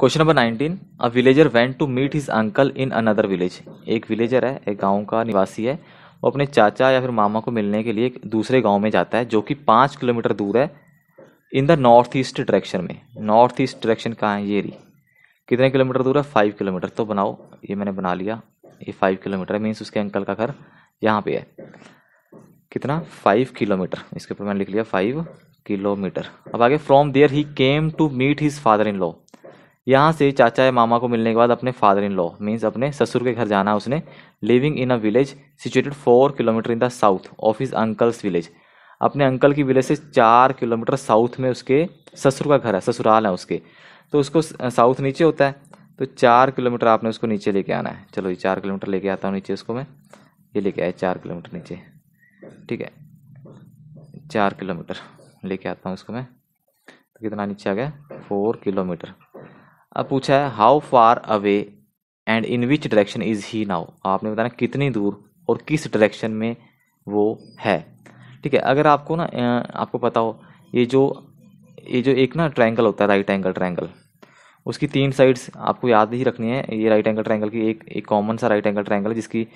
question number nineteen a villager went to meet his uncle in another village एक villager है एक गाँव का निवासी है वो अपने चाचा या फिर मामा को मिलने के लिए दूसरे गाँव में जाता है जो कि पाँच किलोमीटर दूर है in the north east direction में नॉर्थ ईस्ट डायरेक्शन कहाँ है ये रही कितने किलोमीटर दूर है फाइव किलोमीटर तो बनाओ ये मैंने बना लिया ये फाइव किलोमीटर है मीन्स उसके अंकल का घर यहाँ पे है कितना फाइव किलोमीटर इसके ऊपर मैंने लिख लिया फाइव किलोमीटर अब आगे from there he came to meet his father in law यहाँ से चाचा या मामा को मिलने के बाद अपने फादर इन लॉ मीन्स अपने ससुर के घर जाना है उसने living in a village situated four kilometre in the south of his uncle's village अपने अंकल की विलेज से चार किलोमीटर साउथ में उसके ससुर का घर है ससुराल है उसके तो उसको साउथ नीचे होता है तो चार किलोमीटर आपने उसको नीचे लेके आना है चलो ये चार किलोमीटर लेके आता हूँ नीचे उसको मैं ये लेके आया चार किलोमीटर नीचे ठीक है चार किलोमीटर लेके आता हूँ उसको मैं तो कितना नीचे आ गया फोर किलोमीटर अब पूछा है how far away and in which direction is he now आपने बताना कितनी दूर और किस डायरेक्शन में वो है ठीक है अगर आपको ना आपको पता हो ये जो ये जो एक ना ट्रायंगल होता है राइट एंगल ट्रायंगल उसकी तीन साइड्स आपको याद ही रखनी है ये राइट एंगल ट्रायंगल की एक एक कॉमन सा राइट एंगल ट्रायंगल जिसकी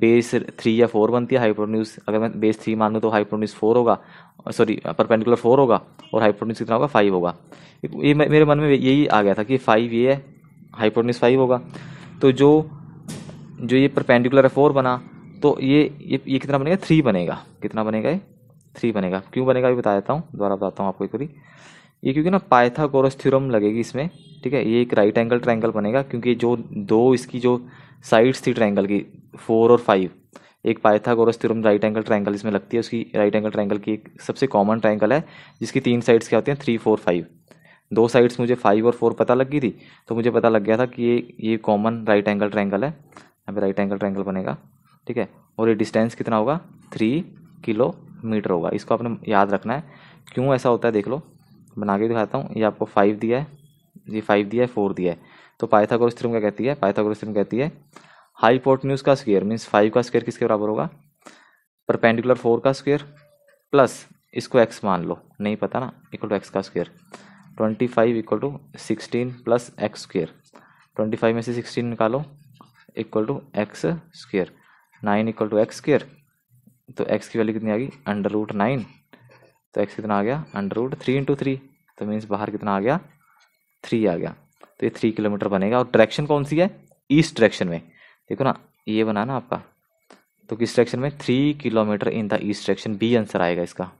बेस थ्री या फोर बनती है हाइपोटन्यूज अगर मैं बेस थ्री मान लूँ तो हाइपोटन्यूज फोर होगा सॉरी परपेंडिकुलर फोर होगा और हाइपोटन्यूज कितना होगा फाइव होगा ये मेरे मन में यही आ गया था कि फाइव ये है हाइपोटन्यूज फाइव होगा तो जो जो ये परपेंडिकुलर है फोर बना तो ये ये ये कितना बनेगा थ्री बनेगा कितना बनेगा ये थ्री बनेगा क्यों बनेगा ये बता देता हूँ दोबारा बताता हूँ आपको एक बारी ये क्योंकि ना पाइथागोरस थ्योरम लगेगी इसमें ठीक है ये एक राइट एंगल ट्रायंगल बनेगा क्योंकि जो दो इसकी जो साइड्स थी ट्रायंगल की फोर और फाइव एक Pythagoras theorem right angle triangle इसमें लगती है उसकी राइट एंगल ट्रायंगल की एक सबसे कॉमन ट्रायंगल है जिसकी तीन साइड्स क्या होती हैं थ्री फोर फाइव दो साइड्स मुझे फाइव और फोर पता लग गई थी तो मुझे पता लग गया था कि ये ये कॉमन राइट एंगल ट्रैंगल है यहाँ पर राइट एंगल ट्रैंगल बनेगा ठीक है और ये डिस्टेंस कितना होगा थ्री किलोमीटर होगा इसको आपने याद रखना है क्यों ऐसा होता है देख लो बना के दिखाता हूँ ये आपको फाइव दिया है ये फाइव दिया है फोर दिया है तो पाइथागोरस थ्योरम क्या कहती है पाइथागोरस थ्योरम कहती है हाईपोटन्यूज का स्क्वेयर मीन्स फाइव का स्क्वेयर किसके बराबर होगा परपेंडिकुलर फोर का स्क्वेयर प्लस इसको एक्स मान लो नहीं पता ना इक्वल टू एक्स का square twenty five equal to sixteen plus X square twenty five में से सिक्सटीन निकालो equal to X square nine equal to X square तो एक्स की वैल्यू कितनी आ गई अंडर रूट नाइन तो एक्स कितना आ गया under root three into three तो मीन्स बाहर कितना आ गया थ्री आ गया तो ये थ्री किलोमीटर बनेगा और डायरेक्शन कौन सी है ईस्ट डायरेक्शन में देखो ना ये बना ना आपका तो किस डायरेक्शन में three kilometre in the east direction B answer आएगा इसका